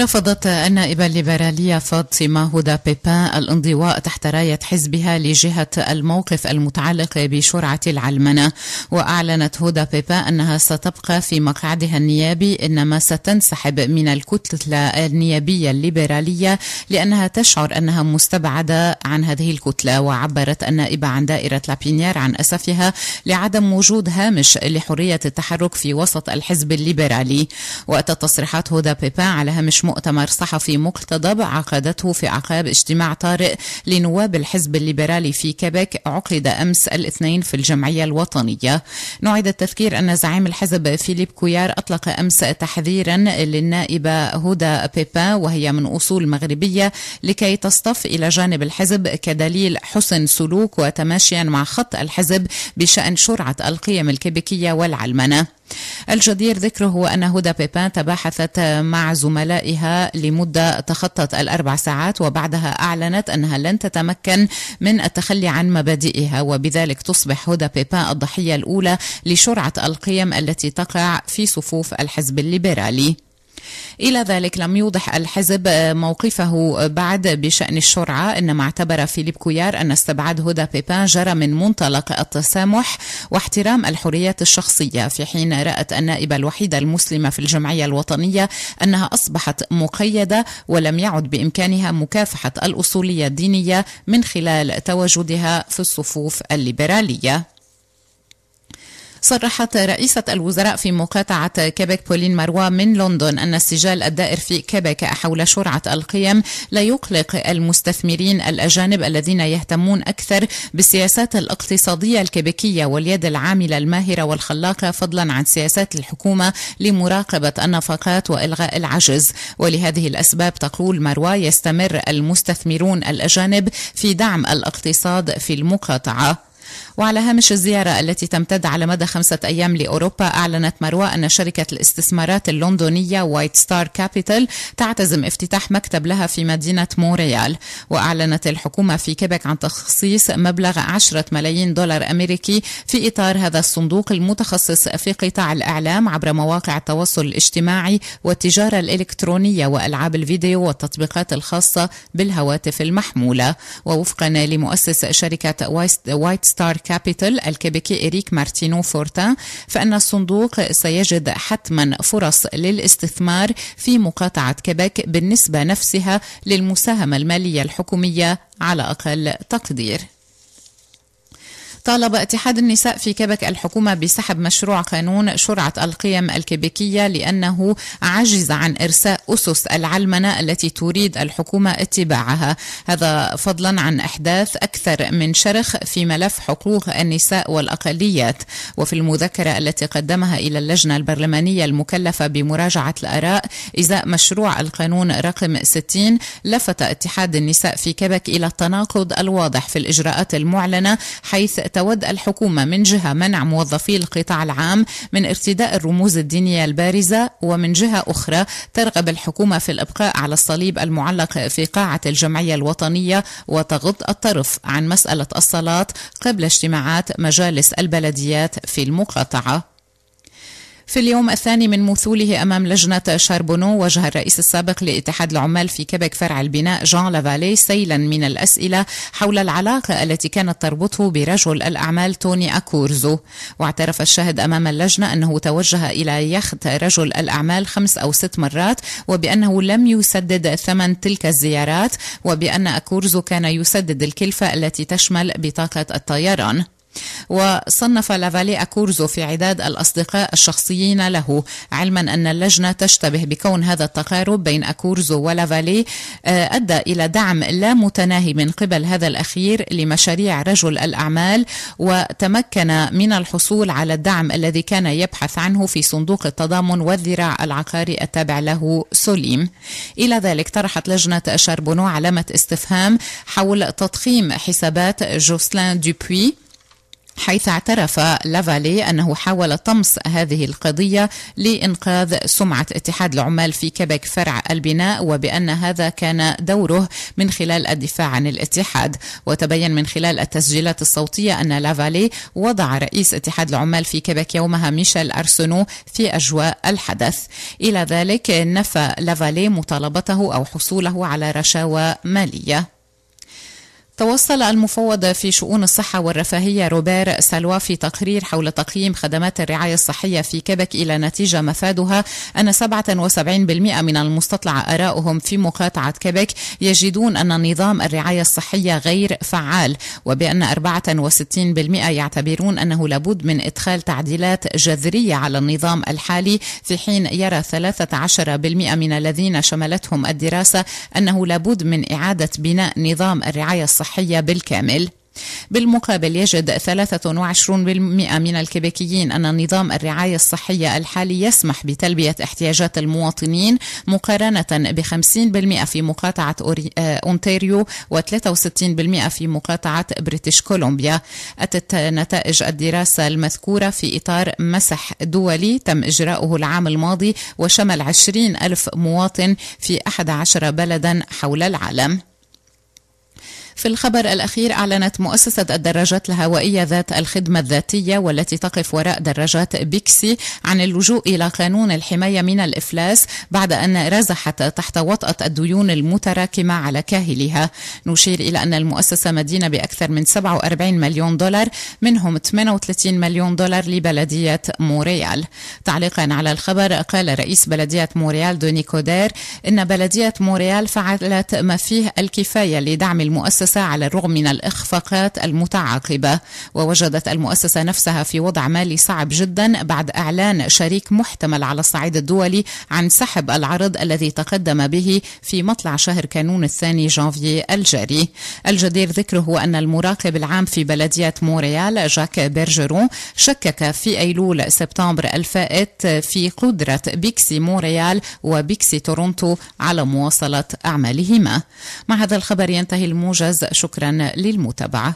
رفضت النائبة الليبرالية فاطمة هدى بيبان الانضواء تحت راية حزبها لجهة الموقف المتعلق بشرعة العلمنة وأعلنت هدى بيبان أنها ستبقى في مقعدها النيابي إنما ستنسحب من الكتلة النيابية الليبرالية لأنها تشعر أنها مستبعدة عن هذه الكتلة وعبرت النائبة عن دائرة لابينيار عن أسفها لعدم وجود هامش لحرية التحرك في وسط الحزب الليبرالي وأتت تصريحات هدى بيبان على هامش مؤتمر صحفي مقتضب عقدته في أعقاب اجتماع طارئ لنواب الحزب الليبرالي في كيبك عقد أمس الاثنين في الجمعية الوطنية نعيد التذكير أن زعيم الحزب فيليب كويار أطلق أمس تحذيرا للنائبة هدى بيبان وهي من أصول مغربية لكي تصطف إلى جانب الحزب كدليل حسن سلوك وتماشيا مع خط الحزب بشأن شرعة القيم الكيبيكية والعلمنة الجدير ذكره هو أن هدى بيبان تباحثت مع زملائها لمدة تخطت الأربع ساعات وبعدها أعلنت أنها لن تتمكن من التخلي عن مبادئها وبذلك تصبح هدى بيبان الضحية الأولى لشرعة القيم التي تقع في صفوف الحزب الليبرالي إلى ذلك لم يوضح الحزب موقفه بعد بشأن الشرعة إنما اعتبر فيليب كويار أن استبعاد هدى بيبان جرى من منطلق التسامح واحترام الحريات الشخصية في حين رأت النائبة الوحيدة المسلمة في الجمعية الوطنية أنها أصبحت مقيدة ولم يعد بإمكانها مكافحة الأصولية الدينية من خلال تواجدها في الصفوف الليبرالية صرحت رئيسة الوزراء في مقاطعة كيبك بولين مروى من لندن أن السجال الدائر في كيبك حول شرعة القيم لا يقلق المستثمرين الأجانب الذين يهتمون أكثر بالسياسات الاقتصادية الكيبكية واليد العاملة الماهرة والخلاقة فضلا عن سياسات الحكومة لمراقبة النفقات وإلغاء العجز ولهذه الأسباب تقول مروى يستمر المستثمرون الأجانب في دعم الاقتصاد في المقاطعة وعلى هامش الزيارة التي تمتد على مدى خمسة أيام لأوروبا أعلنت مروى أن شركة الاستثمارات اللندنية وايت ستار كابيتال تعتزم افتتاح مكتب لها في مدينة مونريال وأعلنت الحكومة في كيبك عن تخصيص مبلغ 10 ملايين دولار أمريكي في إطار هذا الصندوق المتخصص في قطاع الإعلام عبر مواقع التواصل الاجتماعي والتجارة الإلكترونية وألعاب الفيديو والتطبيقات الخاصة بالهواتف المحمولة ووفقا لمؤسس شركة وايت ستار كابيتال الكيبيكي إريك مارتينو فورتا فإن الصندوق سيجد حتما فرص للاستثمار في مقاطعة كيبك بالنسبة نفسها للمساهمة المالية الحكومية على أقل تقدير طالب اتحاد النساء في كبك الحكومة بسحب مشروع قانون شرعة القيم الكبكية لأنه عجز عن إرساء أسس العلمنة التي تريد الحكومة اتباعها هذا فضلا عن أحداث أكثر من شرخ في ملف حقوق النساء والأقليات وفي المذكرة التي قدمها إلى اللجنة البرلمانية المكلفة بمراجعة الآراء إزاء مشروع القانون رقم 60 لفت اتحاد النساء في كبك إلى التناقض الواضح في الإجراءات المعلنة حيث تود الحكومة من جهة منع موظفي القطاع العام من ارتداء الرموز الدينية البارزة ومن جهة أخرى ترغب الحكومة في الإبقاء على الصليب المعلق في قاعة الجمعية الوطنية وتغض الطرف عن مسألة الصلاة قبل اجتماعات مجالس البلديات في المقاطعة في اليوم الثاني من مثوله أمام لجنة شاربونو وجه الرئيس السابق لاتحاد العمال في كبك فرع البناء جان لافالي سيلا من الأسئلة حول العلاقة التي كانت تربطه برجل الأعمال توني أكورزو واعترف الشاهد أمام اللجنة أنه توجه إلى يخت رجل الأعمال خمس أو ست مرات وبأنه لم يسدد ثمن تلك الزيارات وبأن أكورزو كان يسدد الكلفة التي تشمل بطاقة الطيران وصنف لافالي أكورزو في عداد الأصدقاء الشخصيين له علما أن اللجنة تشتبه بكون هذا التقارب بين أكورزو ولافالي آه، أدى إلى دعم لا متناهي من قبل هذا الأخير لمشاريع رجل الأعمال وتمكن من الحصول على الدعم الذي كان يبحث عنه في صندوق التضامن والذراع العقاري التابع له سليم إلى ذلك طرحت لجنة شاربونو علامة استفهام حول تضخيم حسابات جوسلان دوبوي حيث اعترف لافالي أنه حاول طمس هذه القضية لإنقاذ سمعة اتحاد العمال في كيبك فرع البناء وبأن هذا كان دوره من خلال الدفاع عن الاتحاد وتبين من خلال التسجيلات الصوتية أن لافالي وضع رئيس اتحاد العمال في كيبك يومها ميشيل ارسنو في أجواء الحدث إلى ذلك نفى لافالي مطالبته أو حصوله على رشاوى مالية توصل المفوض في شؤون الصحة والرفاهية روبير سالوا في تقرير حول تقييم خدمات الرعاية الصحية في كيبك إلى نتيجة مفادها أن 77% من المستطلع آراؤهم في مقاطعة كيبك يجدون أن نظام الرعاية الصحية غير فعال وبأن 64% يعتبرون أنه لابد من إدخال تعديلات جذرية على النظام الحالي في حين يرى 13% من الذين شملتهم الدراسة أنه لابد من إعادة بناء نظام الرعاية الصحية الصحية بالكامل بالمقابل يجد 23% من الكيبيكيين أن نظام الرعاية الصحية الحالي يسمح بتلبية احتياجات المواطنين مقارنة ب 50% في مقاطعة آه، أونتاريو و63% في مقاطعة بريتش كولومبيا أتت نتائج الدراسة المذكورة في إطار مسح دولي تم إجراؤه العام الماضي وشمل 20 ألف مواطن في 11 بلدا حول العالم في الخبر الأخير أعلنت مؤسسة الدراجات الهوائية ذات الخدمة الذاتية والتي تقف وراء دراجات بيكسي عن اللجوء إلى قانون الحماية من الإفلاس بعد أن رزحت تحت وطأة الديون المتراكمة على كاهلها نشير إلى أن المؤسسة مدينة بأكثر من 47 مليون دولار منهم 38 مليون دولار لبلدية موريال تعليقا على الخبر قال رئيس بلدية موريال دوني كودير إن بلدية موريال فعلت ما فيه الكفاية لدعم المؤسسة المؤسسة على الرغم من الإخفاقات المتعاقبة ووجدت المؤسسة نفسها في وضع مالي صعب جدا بعد إعلان شريك محتمل على الصعيد الدولي عن سحب العرض الذي تقدم به في مطلع شهر كانون الثاني جانفي الجاري الجدير ذكره أن المراقب العام في بلدية موريال جاك بيرجرون شكك في أيلول سبتمبر الفائت في قدرة بيكسي موريال وبيكسي تورونتو على مواصلة أعمالهما مع هذا الخبر ينتهي الموجز شكرا للمتابعه